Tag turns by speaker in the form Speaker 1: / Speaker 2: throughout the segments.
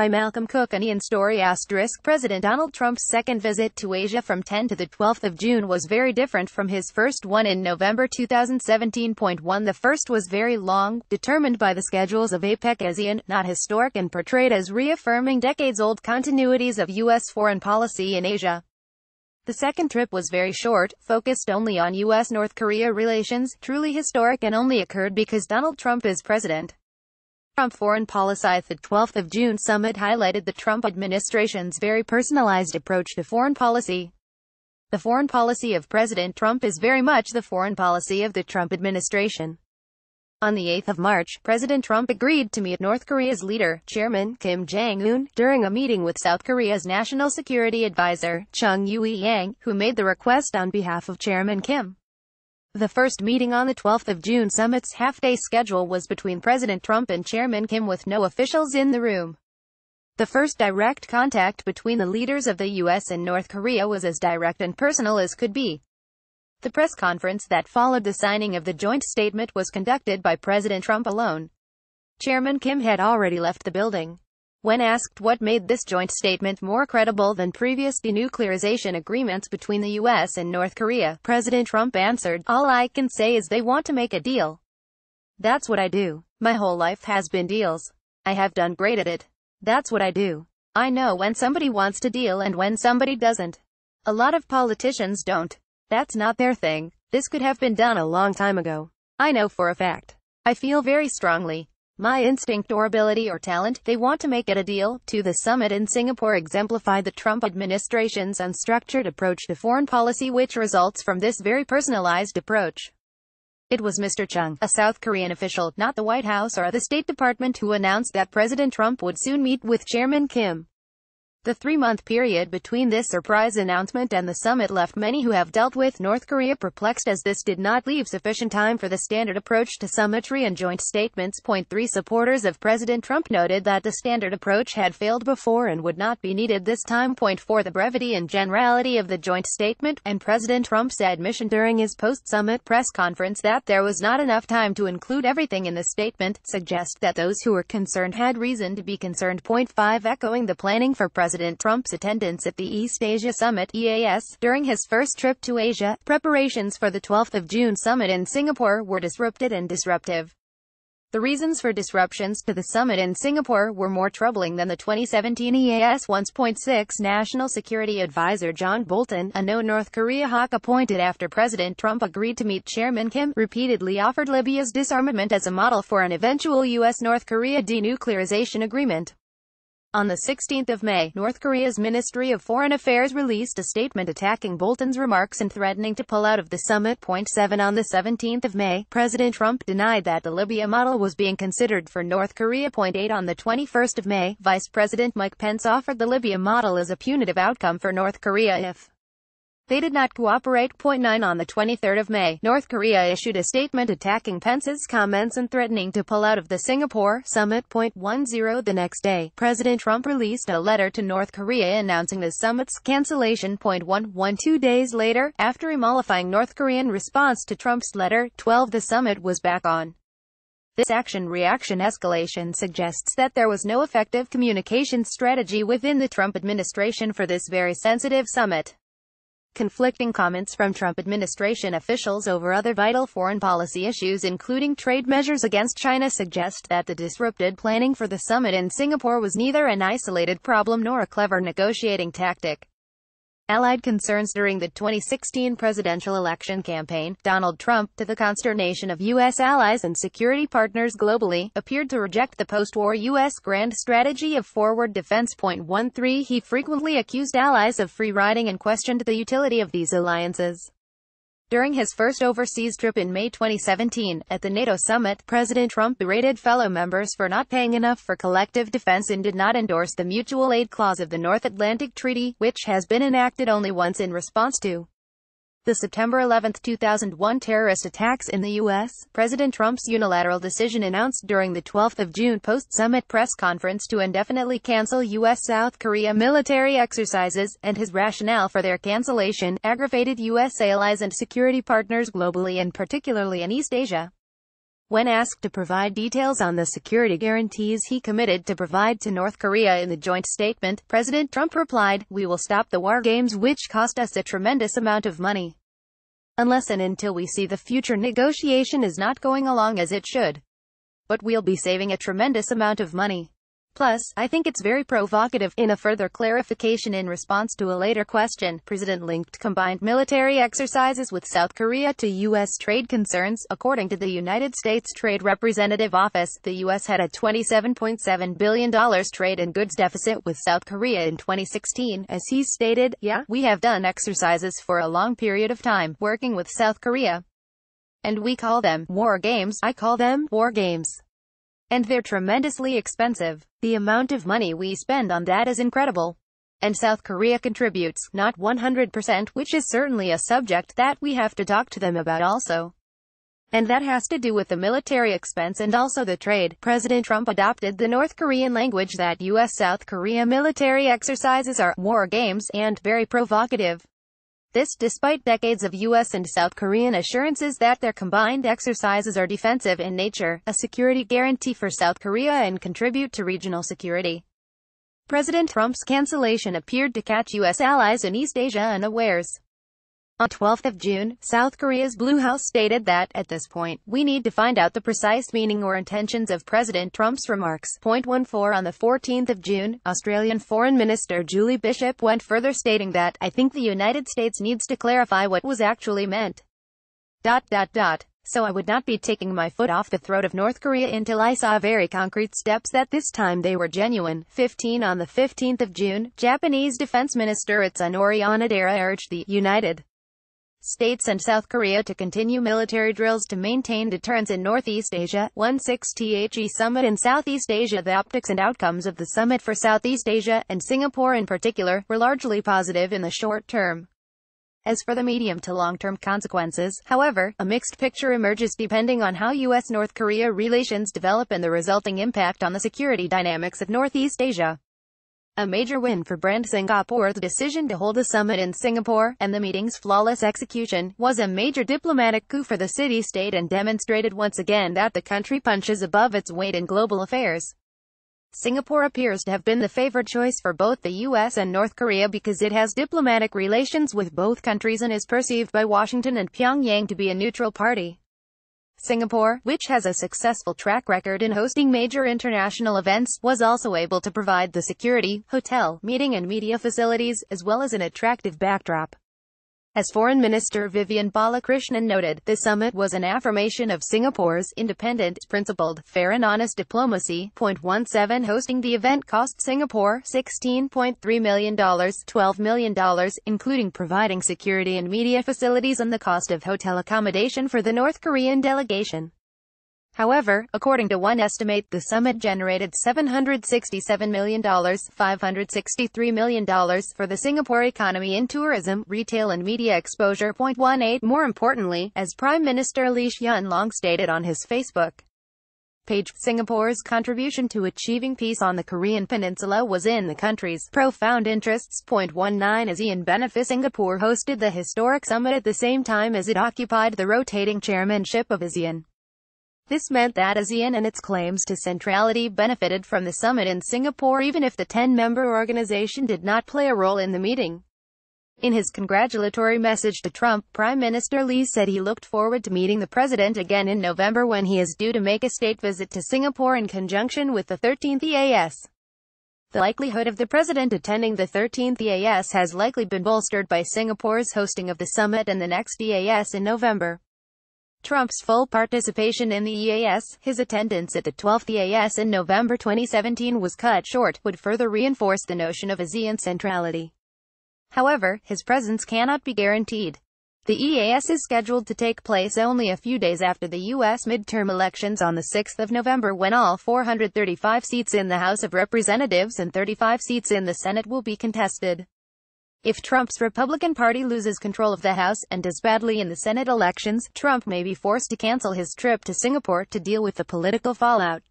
Speaker 1: by Malcolm Cook and Ian Story President Donald Trump's second visit to Asia from 10 to 12 June was very different from his first one in November 2017. One, the first was very long, determined by the schedules of APEC as Ian, not historic and portrayed as reaffirming decades-old continuities of U.S. foreign policy in Asia. The second trip was very short, focused only on U.S.-North Korea relations, truly historic and only occurred because Donald Trump is president. Trump foreign policy at The 12th of June summit highlighted the Trump administration's very personalized approach to foreign policy. The foreign policy of President Trump is very much the foreign policy of the Trump administration. On the 8th of March, President Trump agreed to meet North Korea's leader, Chairman Kim Jong-un, during a meeting with South Korea's National Security Advisor, Chung Yu-yang, who made the request on behalf of Chairman Kim. The first meeting on the 12th of June summit's half-day schedule was between President Trump and Chairman Kim with no officials in the room. The first direct contact between the leaders of the U.S. and North Korea was as direct and personal as could be. The press conference that followed the signing of the joint statement was conducted by President Trump alone. Chairman Kim had already left the building. When asked what made this joint statement more credible than previous denuclearization agreements between the U.S. and North Korea, President Trump answered, All I can say is they want to make a deal. That's what I do. My whole life has been deals. I have done great at it. That's what I do. I know when somebody wants to deal and when somebody doesn't. A lot of politicians don't. That's not their thing. This could have been done a long time ago. I know for a fact. I feel very strongly my instinct or ability or talent, they want to make it a deal, to the summit in Singapore exemplify the Trump administration's unstructured approach to foreign policy which results from this very personalized approach. It was Mr. Chung, a South Korean official, not the White House or the State Department who announced that President Trump would soon meet with Chairman Kim. The three-month period between this surprise announcement and the summit left many who have dealt with North Korea perplexed as this did not leave sufficient time for the standard approach to summitry and joint statements. Point 3 Supporters of President Trump noted that the standard approach had failed before and would not be needed this time. Point 4 The brevity and generality of the joint statement, and President Trump's admission during his post-summit press conference that there was not enough time to include everything in the statement, suggest that those who were concerned had reason to be concerned. Point 5 Echoing the planning for President President Trump's attendance at the East Asia Summit EAS during his first trip to Asia, preparations for the 12th of June summit in Singapore were disrupted and disruptive. The reasons for disruptions to the summit in Singapore were more troubling than the 2017 EAS 1.6 National Security Advisor John Bolton, a no North Korea hawk appointed after President Trump agreed to meet Chairman Kim, repeatedly offered Libya's disarmament as a model for an eventual U.S.-North Korea denuclearization agreement. On the 16th of May, North Korea's Ministry of Foreign Affairs released a statement attacking Bolton's remarks and threatening to pull out of the summit. Point 7 On the 17th of May, President Trump denied that the Libya model was being considered for North Korea. Point 8 On the 21st of May, Vice President Mike Pence offered the Libya model as a punitive outcome for North Korea if they did not cooperate. 9 On the 23rd of May, North Korea issued a statement attacking Pence's comments and threatening to pull out of the Singapore summit. 10 The next day, President Trump released a letter to North Korea announcing the summit's cancellation. 11 Two days later, after mollifying North Korean response to Trump's letter, 12 The summit was back on. This action-reaction escalation suggests that there was no effective communication strategy within the Trump administration for this very sensitive summit. Conflicting comments from Trump administration officials over other vital foreign policy issues including trade measures against China suggest that the disrupted planning for the summit in Singapore was neither an isolated problem nor a clever negotiating tactic. Allied concerns during the 2016 presidential election campaign, Donald Trump, to the consternation of U.S. allies and security partners globally, appeared to reject the post-war U.S. grand strategy of forward defense. 13 He frequently accused allies of free riding and questioned the utility of these alliances. During his first overseas trip in May 2017, at the NATO summit, President Trump berated fellow members for not paying enough for collective defense and did not endorse the mutual aid clause of the North Atlantic Treaty, which has been enacted only once in response to the September 11, 2001 terrorist attacks in the U.S., President Trump's unilateral decision announced during the 12th of June post-summit press conference to indefinitely cancel U.S.-South Korea military exercises, and his rationale for their cancellation, aggravated U.S. allies and security partners globally and particularly in East Asia. When asked to provide details on the security guarantees he committed to provide to North Korea in the joint statement, President Trump replied, We will stop the war games which cost us a tremendous amount of money. Unless and until we see the future negotiation is not going along as it should. But we'll be saving a tremendous amount of money. Plus, I think it's very provocative. In a further clarification in response to a later question, President linked combined military exercises with South Korea to U.S. trade concerns. According to the United States Trade Representative Office, the U.S. had a $27.7 billion trade and goods deficit with South Korea in 2016. As he stated, yeah, we have done exercises for a long period of time, working with South Korea. And we call them war games. I call them war games. And they're tremendously expensive. The amount of money we spend on that is incredible. And South Korea contributes, not 100%, which is certainly a subject that we have to talk to them about also. And that has to do with the military expense and also the trade. President Trump adopted the North Korean language that U.S.-South Korea military exercises are war games and very provocative. This despite decades of U.S. and South Korean assurances that their combined exercises are defensive in nature, a security guarantee for South Korea and contribute to regional security. President Trump's cancellation appeared to catch U.S. allies in East Asia unawares. On 12th of June, South Korea's Blue House stated that, at this point, we need to find out the precise meaning or intentions of President Trump's remarks. Point 14 On the 14th of June, Australian Foreign Minister Julie Bishop went further stating that, I think the United States needs to clarify what was actually meant. Dot dot dot. So I would not be taking my foot off the throat of North Korea until I saw very concrete steps that this time they were genuine. 15 On the 15th of June, Japanese Defense Minister Itsunori Onodera urged the United States and South Korea to continue military drills to maintain deterrence in Northeast Asia. 16THE Summit in Southeast Asia The optics and outcomes of the summit for Southeast Asia, and Singapore in particular, were largely positive in the short term. As for the medium to long-term consequences, however, a mixed picture emerges depending on how U.S.-North Korea relations develop and the resulting impact on the security dynamics of Northeast Asia. A major win for Brand Singapore's decision to hold a summit in Singapore, and the meeting's flawless execution, was a major diplomatic coup for the city-state and demonstrated once again that the country punches above its weight in global affairs. Singapore appears to have been the favored choice for both the U.S. and North Korea because it has diplomatic relations with both countries and is perceived by Washington and Pyongyang to be a neutral party. Singapore, which has a successful track record in hosting major international events, was also able to provide the security, hotel, meeting and media facilities, as well as an attractive backdrop. As Foreign Minister Vivian Balakrishnan noted, the summit was an affirmation of Singapore's independent, principled, fair and honest diplomacy. 17 Hosting the event cost Singapore $16.3 million, $12 million, including providing security and media facilities and the cost of hotel accommodation for the North Korean delegation. However, according to one estimate, the summit generated $767 million, $563 million for the Singapore economy in tourism, retail and media exposure. 0.18 More importantly, as Prime Minister Lee Hsien Long stated on his Facebook page, Singapore's contribution to achieving peace on the Korean Peninsula was in the country's profound interests. 0.19 As Ian Benefit Singapore hosted the historic summit at the same time as it occupied the rotating chairmanship of ASEAN. This meant that ASEAN and its claims to centrality benefited from the summit in Singapore even if the 10-member organization did not play a role in the meeting. In his congratulatory message to Trump, Prime Minister Lee said he looked forward to meeting the president again in November when he is due to make a state visit to Singapore in conjunction with the 13th EAS. The likelihood of the president attending the 13th EAS has likely been bolstered by Singapore's hosting of the summit and the next EAS in November. Trump's full participation in the EAS, his attendance at the 12th EAS in November 2017 was cut short, would further reinforce the notion of ASEAN centrality. However, his presence cannot be guaranteed. The EAS is scheduled to take place only a few days after the U.S. midterm elections on 6 November when all 435 seats in the House of Representatives and 35 seats in the Senate will be contested. If Trump's Republican Party loses control of the House and does badly in the Senate elections, Trump may be forced to cancel his trip to Singapore to deal with the political fallout.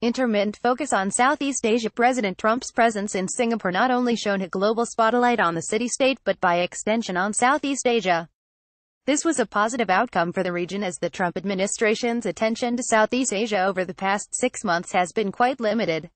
Speaker 1: Intermittent focus on Southeast Asia President Trump's presence in Singapore not only shone a global spotlight on the city-state but by extension on Southeast Asia. This was a positive outcome for the region as the Trump administration's attention to Southeast Asia over the past six months has been quite limited.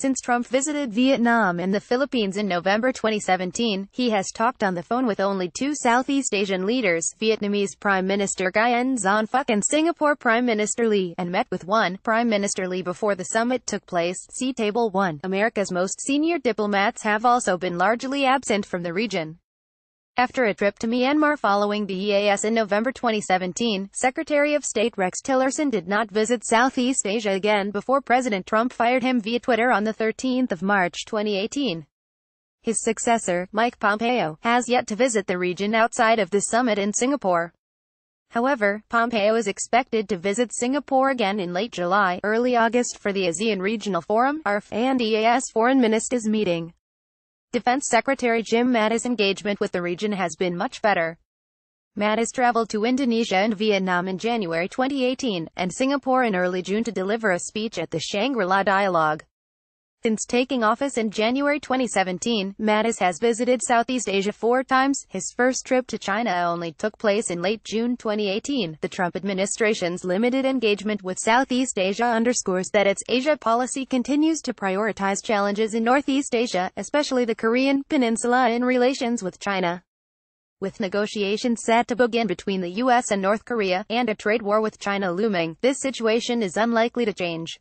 Speaker 1: Since Trump visited Vietnam and the Philippines in November 2017, he has talked on the phone with only two Southeast Asian leaders, Vietnamese Prime Minister Nguyen Xuan Phuc and Singapore Prime Minister Lee, and met with one, Prime Minister Lee before the summit took place, see Table 1. America's most senior diplomats have also been largely absent from the region. After a trip to Myanmar following the EAS in November 2017, Secretary of State Rex Tillerson did not visit Southeast Asia again before President Trump fired him via Twitter on 13 March 2018. His successor, Mike Pompeo, has yet to visit the region outside of the summit in Singapore. However, Pompeo is expected to visit Singapore again in late July, early August for the ASEAN Regional Forum, ARF, and EAS Foreign Ministers meeting. Defense Secretary Jim Mattis' engagement with the region has been much better. Mattis traveled to Indonesia and Vietnam in January 2018, and Singapore in early June to deliver a speech at the Shangri-La Dialogue. Since taking office in January 2017, Mattis has visited Southeast Asia four times. His first trip to China only took place in late June 2018. The Trump administration's limited engagement with Southeast Asia underscores that its Asia policy continues to prioritize challenges in Northeast Asia, especially the Korean peninsula in relations with China. With negotiations set to begin between the U.S. and North Korea, and a trade war with China looming, this situation is unlikely to change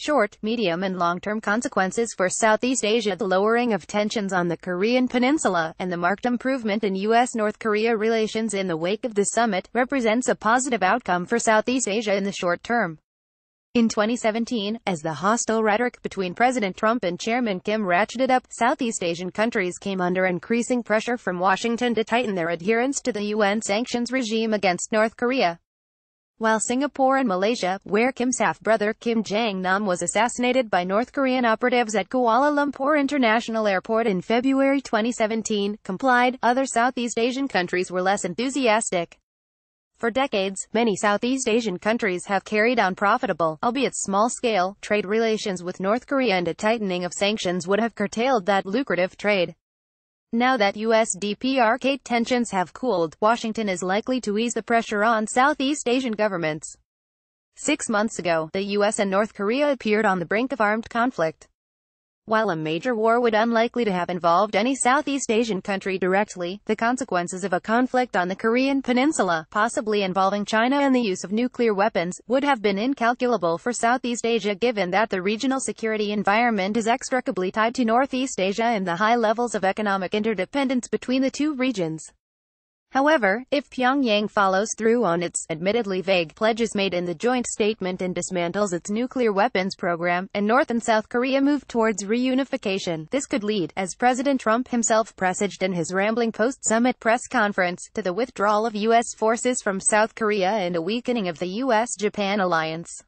Speaker 1: short, medium and long-term consequences for Southeast Asia the lowering of tensions on the Korean peninsula, and the marked improvement in U.S.-North Korea relations in the wake of the summit, represents a positive outcome for Southeast Asia in the short term. In 2017, as the hostile rhetoric between President Trump and Chairman Kim ratcheted up, Southeast Asian countries came under increasing pressure from Washington to tighten their adherence to the UN sanctions regime against North Korea. While Singapore and Malaysia, where Kim's half-brother Kim Jong-nam was assassinated by North Korean operatives at Kuala Lumpur International Airport in February 2017, complied, other Southeast Asian countries were less enthusiastic. For decades, many Southeast Asian countries have carried on profitable, albeit small-scale, trade relations with North Korea and a tightening of sanctions would have curtailed that lucrative trade. Now that USDP arcade tensions have cooled, Washington is likely to ease the pressure on Southeast Asian governments. Six months ago, the U.S. and North Korea appeared on the brink of armed conflict. While a major war would unlikely to have involved any Southeast Asian country directly, the consequences of a conflict on the Korean peninsula, possibly involving China and the use of nuclear weapons, would have been incalculable for Southeast Asia given that the regional security environment is extricably tied to Northeast Asia and the high levels of economic interdependence between the two regions. However, if Pyongyang follows through on its admittedly vague pledges made in the joint statement and dismantles its nuclear weapons program, and North and South Korea move towards reunification, this could lead, as President Trump himself presaged in his rambling post-summit press conference, to the withdrawal of U.S. forces from South Korea and a weakening of the U.S.-Japan alliance.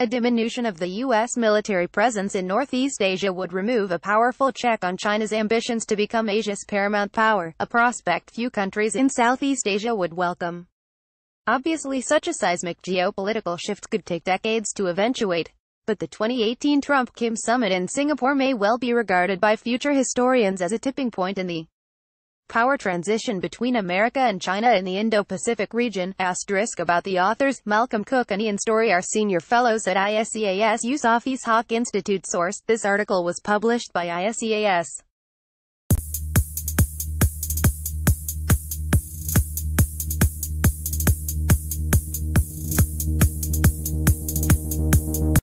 Speaker 1: A diminution of the U.S. military presence in Northeast Asia would remove a powerful check on China's ambitions to become Asia's paramount power, a prospect few countries in Southeast Asia would welcome. Obviously such a seismic geopolitical shift could take decades to eventuate, but the 2018 Trump-Kim summit in Singapore may well be regarded by future historians as a tipping point in the power transition between America and China in the Indo-Pacific region, asterisk about the authors, Malcolm Cook and Ian Story are senior fellows at ISEAS Use Office Hawk Institute source, this article was published by ISEAS.